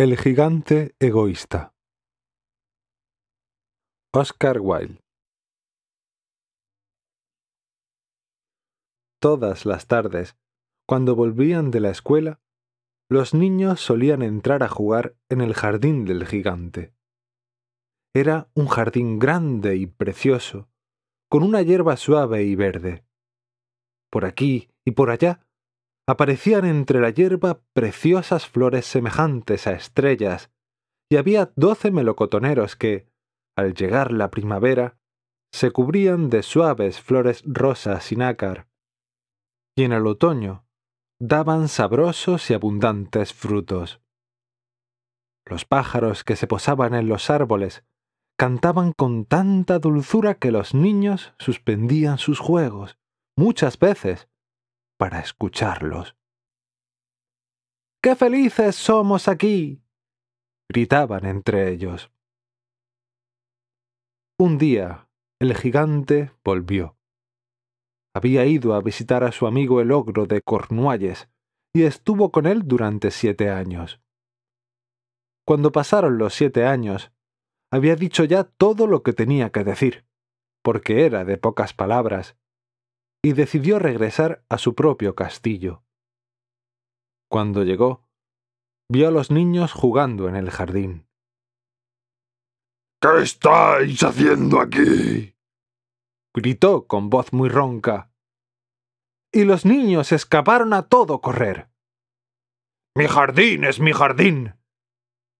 El gigante egoísta. Oscar Wilde. Todas las tardes, cuando volvían de la escuela, los niños solían entrar a jugar en el jardín del gigante. Era un jardín grande y precioso, con una hierba suave y verde. Por aquí y por allá aparecían entre la hierba preciosas flores semejantes a estrellas, y había doce melocotoneros que, al llegar la primavera, se cubrían de suaves flores rosas y nácar, y en el otoño daban sabrosos y abundantes frutos. Los pájaros que se posaban en los árboles cantaban con tanta dulzura que los niños suspendían sus juegos, muchas veces, para escucharlos. ¡Qué felices somos aquí! gritaban entre ellos. Un día, el gigante volvió. Había ido a visitar a su amigo el ogro de Cornualles y estuvo con él durante siete años. Cuando pasaron los siete años, había dicho ya todo lo que tenía que decir, porque era de pocas palabras y decidió regresar a su propio castillo. Cuando llegó, vio a los niños jugando en el jardín. ¿Qué estáis haciendo aquí? gritó con voz muy ronca. Y los niños escaparon a todo correr. Mi jardín es mi jardín,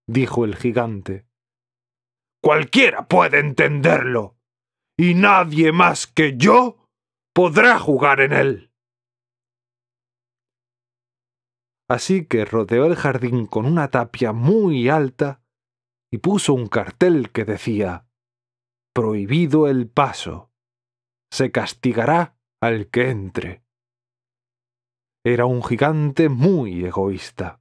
dijo el gigante. Cualquiera puede entenderlo. Y nadie más que yo podrá jugar en él. Así que rodeó el jardín con una tapia muy alta y puso un cartel que decía, Prohibido el paso. Se castigará al que entre. Era un gigante muy egoísta.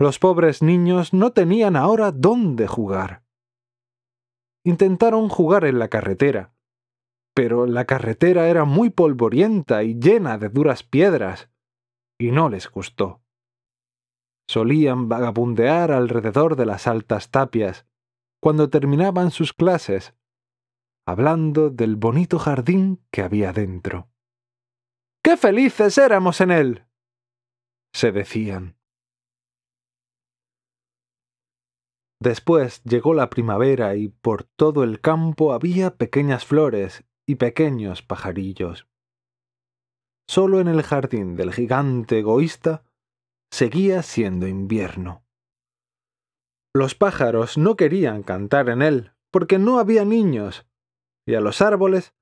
Los pobres niños no tenían ahora dónde jugar. Intentaron jugar en la carretera, pero la carretera era muy polvorienta y llena de duras piedras, y no les gustó. Solían vagabundear alrededor de las altas tapias, cuando terminaban sus clases, hablando del bonito jardín que había dentro. ¡Qué felices éramos en él! se decían. Después llegó la primavera y por todo el campo había pequeñas flores y pequeños pajarillos. Solo en el jardín del gigante egoísta seguía siendo invierno. Los pájaros no querían cantar en él porque no había niños, y a los árboles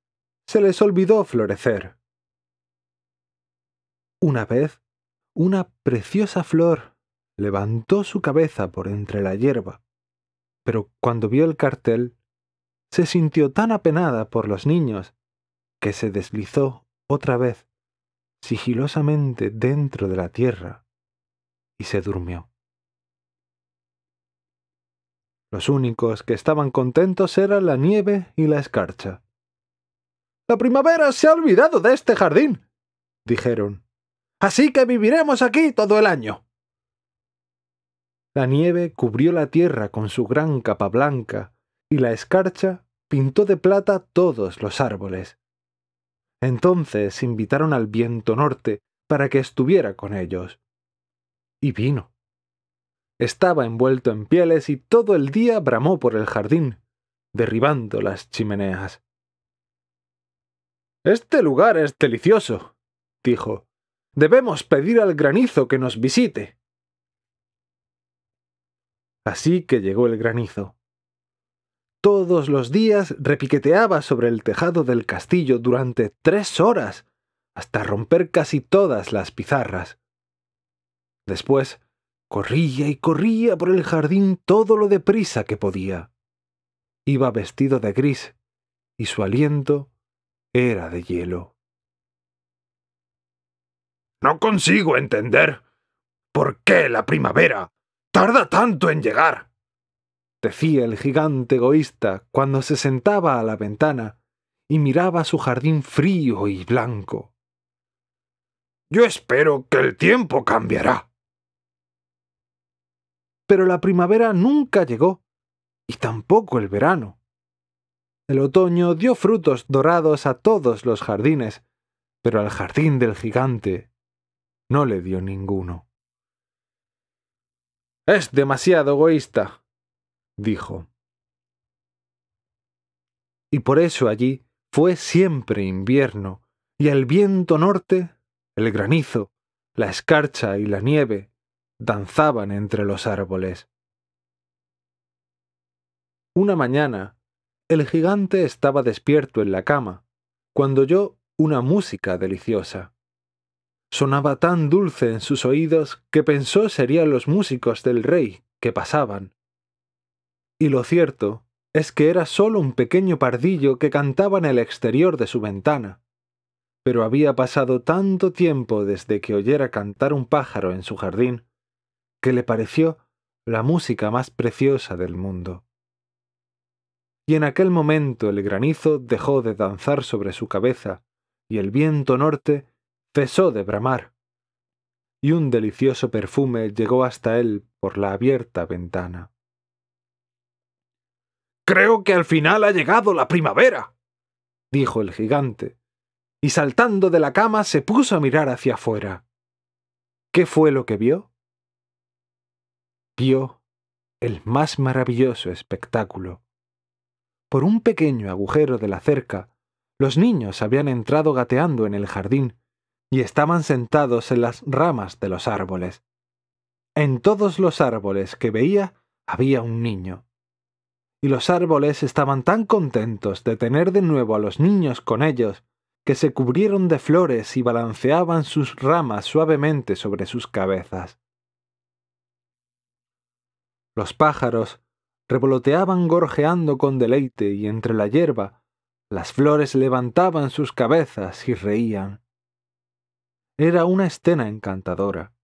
se les olvidó florecer. Una vez, una preciosa flor levantó su cabeza por entre la hierba, pero cuando vio el cartel, se sintió tan apenada por los niños que se deslizó otra vez sigilosamente dentro de la tierra y se durmió. Los únicos que estaban contentos eran la nieve y la escarcha. La primavera se ha olvidado de este jardín, dijeron. Así que viviremos aquí todo el año. La nieve cubrió la tierra con su gran capa blanca y la escarcha pintó de plata todos los árboles. Entonces invitaron al viento norte para que estuviera con ellos. Y vino. Estaba envuelto en pieles y todo el día bramó por el jardín, derribando las chimeneas. Este lugar es delicioso, dijo. Debemos pedir al granizo que nos visite. Así que llegó el granizo. Todos los días repiqueteaba sobre el tejado del castillo durante tres horas, hasta romper casi todas las pizarras. Después, corría y corría por el jardín todo lo de prisa que podía. Iba vestido de gris, y su aliento era de hielo. No consigo entender por qué la primavera tarda tanto en llegar decía el gigante egoísta cuando se sentaba a la ventana y miraba su jardín frío y blanco. Yo espero que el tiempo cambiará. Pero la primavera nunca llegó, y tampoco el verano. El otoño dio frutos dorados a todos los jardines, pero al jardín del gigante no le dio ninguno. Es demasiado egoísta, dijo. Y por eso allí fue siempre invierno, y al viento norte, el granizo, la escarcha y la nieve danzaban entre los árboles. Una mañana, el gigante estaba despierto en la cama, cuando oyó una música deliciosa. Sonaba tan dulce en sus oídos que pensó serían los músicos del rey que pasaban, y lo cierto es que era solo un pequeño pardillo que cantaba en el exterior de su ventana. Pero había pasado tanto tiempo desde que oyera cantar un pájaro en su jardín, que le pareció la música más preciosa del mundo. Y en aquel momento el granizo dejó de danzar sobre su cabeza, y el viento norte cesó de bramar, y un delicioso perfume llegó hasta él por la abierta ventana. Creo que al final ha llegado la primavera, dijo el gigante, y saltando de la cama se puso a mirar hacia afuera. ¿Qué fue lo que vio? Vio el más maravilloso espectáculo. Por un pequeño agujero de la cerca, los niños habían entrado gateando en el jardín y estaban sentados en las ramas de los árboles. En todos los árboles que veía había un niño y los árboles estaban tan contentos de tener de nuevo a los niños con ellos, que se cubrieron de flores y balanceaban sus ramas suavemente sobre sus cabezas. Los pájaros revoloteaban gorjeando con deleite y entre la hierba las flores levantaban sus cabezas y reían. Era una escena encantadora.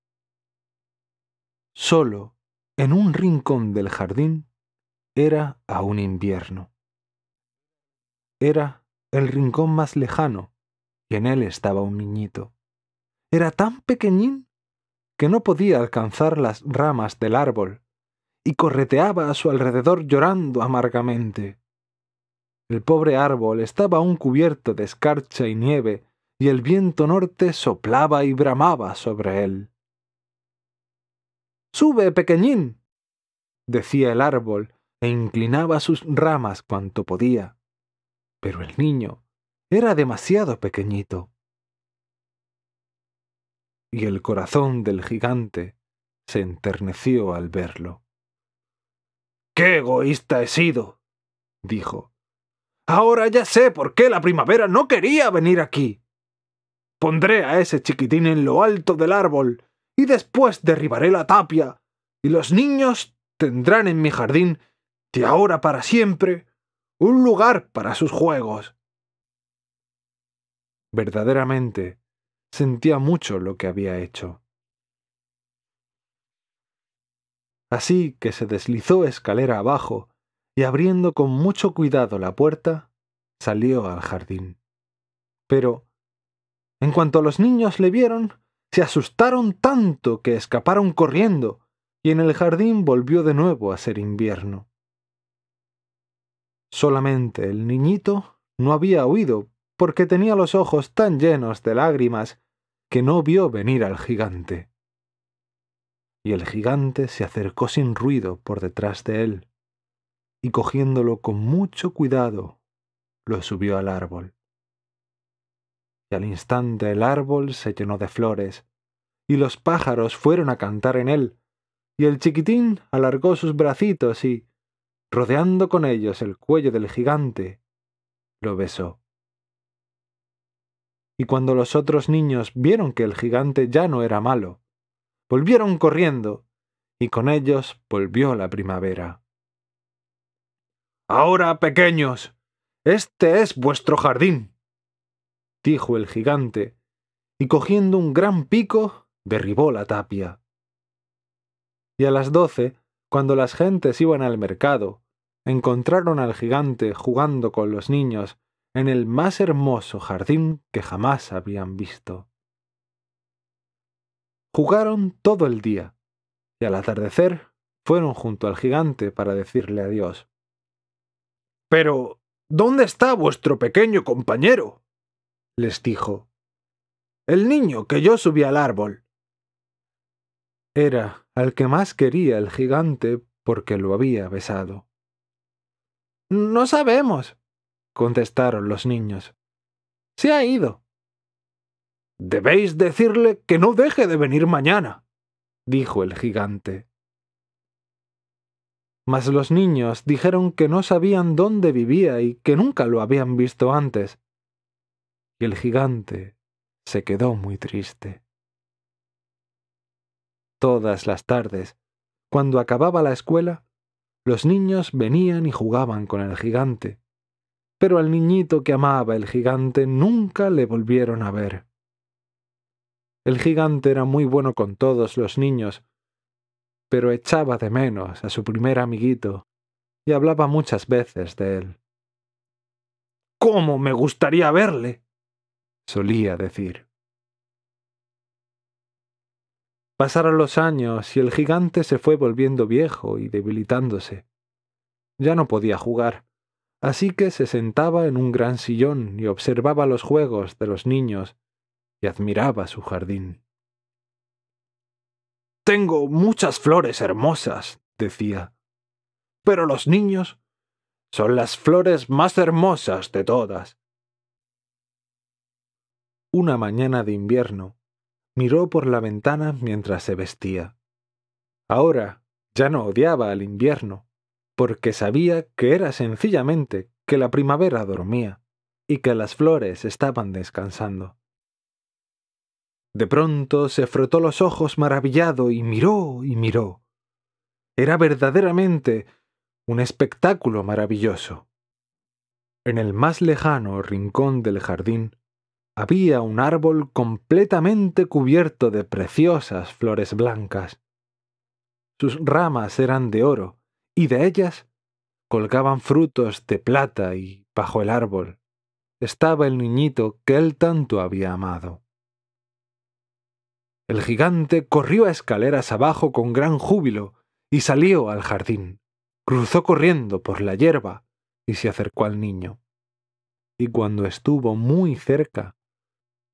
Solo, en un rincón del jardín, era un invierno. Era el rincón más lejano, y en él estaba un niñito. Era tan pequeñín que no podía alcanzar las ramas del árbol, y correteaba a su alrededor llorando amargamente. El pobre árbol estaba aún cubierto de escarcha y nieve, y el viento norte soplaba y bramaba sobre él. Sube, pequeñín, decía el árbol, e inclinaba sus ramas cuanto podía. Pero el niño era demasiado pequeñito. Y el corazón del gigante se enterneció al verlo. ¡Qué egoísta he sido! dijo. Ahora ya sé por qué la primavera no quería venir aquí. Pondré a ese chiquitín en lo alto del árbol, y después derribaré la tapia, y los niños tendrán en mi jardín y ahora para siempre, un lugar para sus juegos. Verdaderamente, sentía mucho lo que había hecho. Así que se deslizó escalera abajo y abriendo con mucho cuidado la puerta, salió al jardín. Pero, en cuanto los niños le vieron, se asustaron tanto que escaparon corriendo, y en el jardín volvió de nuevo a ser invierno. Solamente el niñito no había oído, porque tenía los ojos tan llenos de lágrimas que no vio venir al gigante. Y el gigante se acercó sin ruido por detrás de él, y cogiéndolo con mucho cuidado, lo subió al árbol. Y al instante el árbol se llenó de flores, y los pájaros fueron a cantar en él, y el chiquitín alargó sus bracitos y, rodeando con ellos el cuello del gigante, lo besó. Y cuando los otros niños vieron que el gigante ya no era malo, volvieron corriendo, y con ellos volvió la primavera. Ahora, pequeños, este es vuestro jardín, dijo el gigante, y cogiendo un gran pico, derribó la tapia. Y a las doce, cuando las gentes iban al mercado, encontraron al gigante jugando con los niños en el más hermoso jardín que jamás habían visto. Jugaron todo el día, y al atardecer fueron junto al gigante para decirle adiós. Pero, ¿dónde está vuestro pequeño compañero? les dijo. El niño que yo subí al árbol. Era al que más quería el gigante porque lo había besado. No sabemos, contestaron los niños. Se ha ido. Debéis decirle que no deje de venir mañana, dijo el gigante. Mas los niños dijeron que no sabían dónde vivía y que nunca lo habían visto antes. Y el gigante se quedó muy triste. Todas las tardes, cuando acababa la escuela, los niños venían y jugaban con el gigante, pero al niñito que amaba el gigante nunca le volvieron a ver. El gigante era muy bueno con todos los niños, pero echaba de menos a su primer amiguito y hablaba muchas veces de él. ¿Cómo me gustaría verle? solía decir. Pasaron los años y el gigante se fue volviendo viejo y debilitándose. Ya no podía jugar, así que se sentaba en un gran sillón y observaba los juegos de los niños y admiraba su jardín. Tengo muchas flores hermosas, decía, pero los niños son las flores más hermosas de todas. Una mañana de invierno, miró por la ventana mientras se vestía. Ahora ya no odiaba al invierno, porque sabía que era sencillamente que la primavera dormía y que las flores estaban descansando. De pronto se frotó los ojos maravillado y miró y miró. Era verdaderamente un espectáculo maravilloso. En el más lejano rincón del jardín, había un árbol completamente cubierto de preciosas flores blancas. Sus ramas eran de oro, y de ellas colgaban frutos de plata y bajo el árbol estaba el niñito que él tanto había amado. El gigante corrió a escaleras abajo con gran júbilo y salió al jardín. Cruzó corriendo por la hierba y se acercó al niño. Y cuando estuvo muy cerca,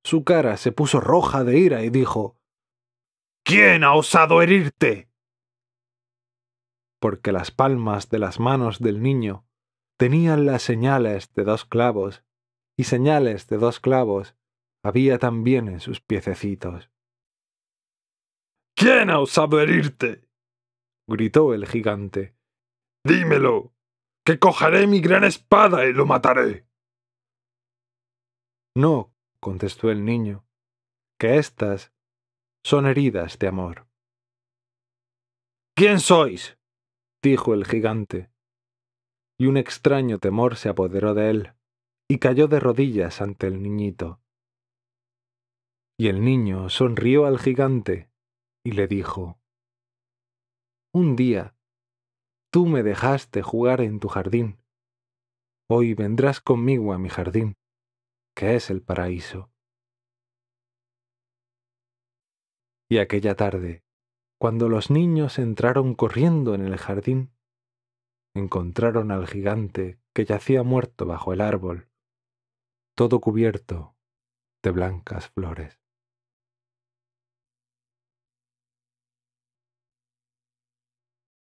su cara se puso roja de ira y dijo, ¿Quién ha osado herirte? Porque las palmas de las manos del niño tenían las señales de dos clavos, y señales de dos clavos había también en sus piececitos. ¿Quién ha osado herirte? gritó el gigante. Dímelo, que cogeré mi gran espada y lo mataré. No contestó el niño, que éstas son heridas de amor. ¿Quién sois? dijo el gigante. Y un extraño temor se apoderó de él, y cayó de rodillas ante el niñito. Y el niño sonrió al gigante y le dijo, Un día, tú me dejaste jugar en tu jardín. Hoy vendrás conmigo a mi jardín que es el paraíso. Y aquella tarde, cuando los niños entraron corriendo en el jardín, encontraron al gigante que yacía muerto bajo el árbol, todo cubierto de blancas flores.